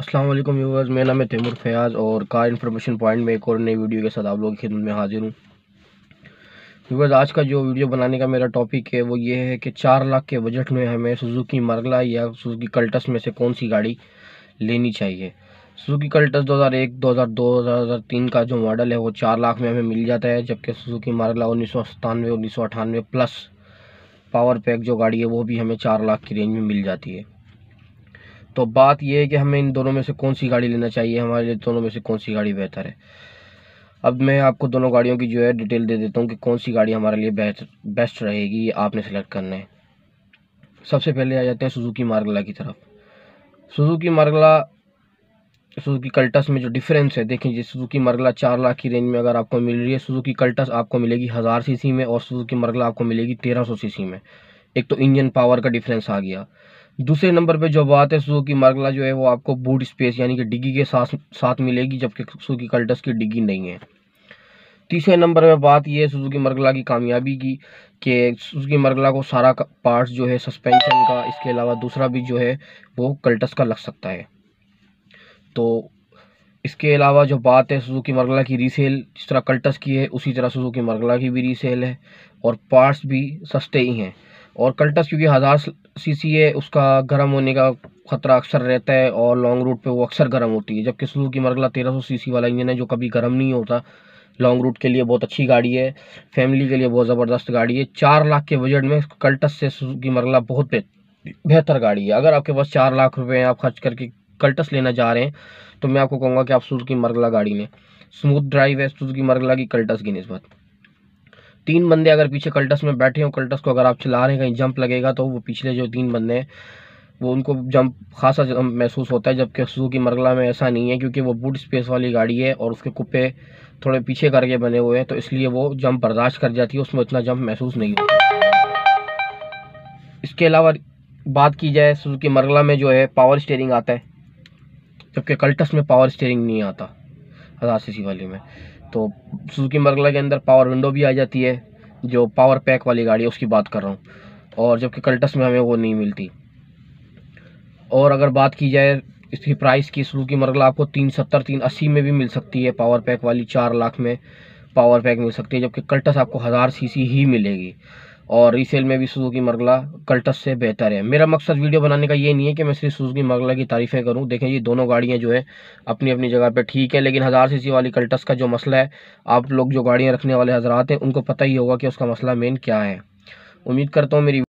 Aslam viewers मेरा नाम है तैमूर फयाज़ और कार इन्फॉर्मेशन पॉइंट में एक और नई वीडियो के साथ आप लोगों की खिदमत में हाजिर हूँ व्यूवर्स आज का जो वीडियो बनाने का मेरा टॉपिक है वो ये है कि चार लाख के बजट में हमें सुजुकी मरगला या सुजुकी कल्टस में से कौन सी गाड़ी लेनी चाहिए सुजुकी कल्टस 2001, 2002, 2003 का जो मॉडल है वो चार लाख में हमें मिल जाता है जबकि सुजुकी मरगला उन्नीस सौ सतानवे उन्नीस सौ अठानवे प्लस पावर पैक जो गाड़ी है वो भी हमें चार लाख की रेंज में मिल जाती है तो बात यह है कि हमें इन दोनों में से कौन सी गाड़ी लेना चाहिए हमारे लिए दोनों में से कौन सी गाड़ी बेहतर है अब मैं आपको दोनों गाड़ियों की जो है डिटेल दे देता हूँ कि कौन सी गाड़ी हमारे लिए बेहतर बेस्ट रहेगी आपने सेलेक्ट करना है सबसे पहले आ जाते हैं सुजुकी मार्गला की तरफ सुजुकी मार्गला सुजुकी कल्टस में जो डिफरेंस है देखें जिस सुजुकी मरगला चार लाख की रेंज में अगर आपको मिल रही है सुजुकी कल्टस आपको मिलेगी हज़ार सीसी में और सुजुकी मरगला आपको मिलेगी तेरह सौ सी में एक तो इंजन पावर का डिफरेंस आ गया दूसरे नंबर पे जो बात है सुजुकी मार्गला जो है वो आपको बूट स्पेस यानी कि डिग्गी के साथ साथ मिलेगी जबकि सुजुकी कल्टस की डिग्गी नहीं है तीसरे नंबर पे बात यह है सुजुकी मरगला की कामयाबी की कि सुजुकी मरगला को सारा पार्ट्स जो है सस्पेंशन का इसके अलावा दूसरा भी जो है वो कल्टस का लग सकता है तो इसके अलावा जो बात है सुजुकी मरगला की रीसेल जिस तरह कल्टस की है उसी तरह सुजुकी मरगला की भी रीसेल है और पार्ट्स भी सस्ते ही हैं और कल्टस क्योंकि हज़ार सीसी है उसका गर्म होने का ख़तरा अक्सर रहता है और लॉन्ग रूट पे वो अक्सर गर्म होती है जबकि सुजुकी मरगला 1300 सीसी वाला इंजन है जो कभी गर्म नहीं होता लॉन्ग रूट के लिए बहुत अच्छी गाड़ी है फैमिली के लिए बहुत ज़बरदस्त गाड़ी है चार लाख के बजट में कल्टस से सुजुकी मरगला बहुत बेहतर गाड़ी है अगर आपके पास चार लाख रुपये आप खर्च करके कल्टस लेना चाह रहे हैं तो मैं आपको कहूँगा कि आप सुजुकी मरगला गाड़ी लें स्मूथ ड्राइव है सुजुकी मरगला की कल्टस की नस्बत तीन बंदे अगर पीछे कल्टस में बैठे हों कल्टस को अगर आप चला रहे हैं कहीं जंप लगेगा तो वो पिछले जो तीन बंदे हैं वो उनको जंप खासा जंप महसूस होता है जबकि की मरगला में ऐसा नहीं है क्योंकि वो बूट स्पेस वाली गाड़ी है और उसके कुप्पे थोड़े पीछे करके बने हुए हैं तो इसलिए वो जंप बर्दाश्त कर जाती है उसमें इतना जंप महसूस नहीं होता इसके अलावा बात की जाए की मरगला में जो है पावर स्टेयरिंग आता है जबकि कल्टस में पावर स्टेयरिंग नहीं आता हज़ार सी वाली में तो सुजुकी मरगला के अंदर पावर विंडो भी आ जाती है जो पावर पैक वाली गाड़ी है उसकी बात कर रहा हूँ और जबकि कल्टस में हमें वो नहीं मिलती और अगर बात की जाए इसकी प्राइस की सुजुकी मरगला आपको तीन सत्तर तीन अस्सी में भी मिल सकती है पावर पैक वाली चार लाख में पावर पैक मिल सकती है जबकि कल्टस आपको हज़ार सीसी ही मिलेगी और रीसेल में भी सुजुकी मरगला कल्टस से बेहतर है मेरा मकसद वीडियो बनाने का ये नहीं है कि मैं सिर्फ सुजुकी मरगला की तारीफ़ें करूं देखें ये दोनों गाड़ियां जो है अपनी अपनी जगह पे ठीक है लेकिन हज़ार सीसी वाली कल्टस का जो मसला है आप लोग जो गाड़ियाँ रखने वाले हजरात हैं उनको पता ही होगा कि उसका मसला मेन क्या है उम्मीद करता हूँ मेरी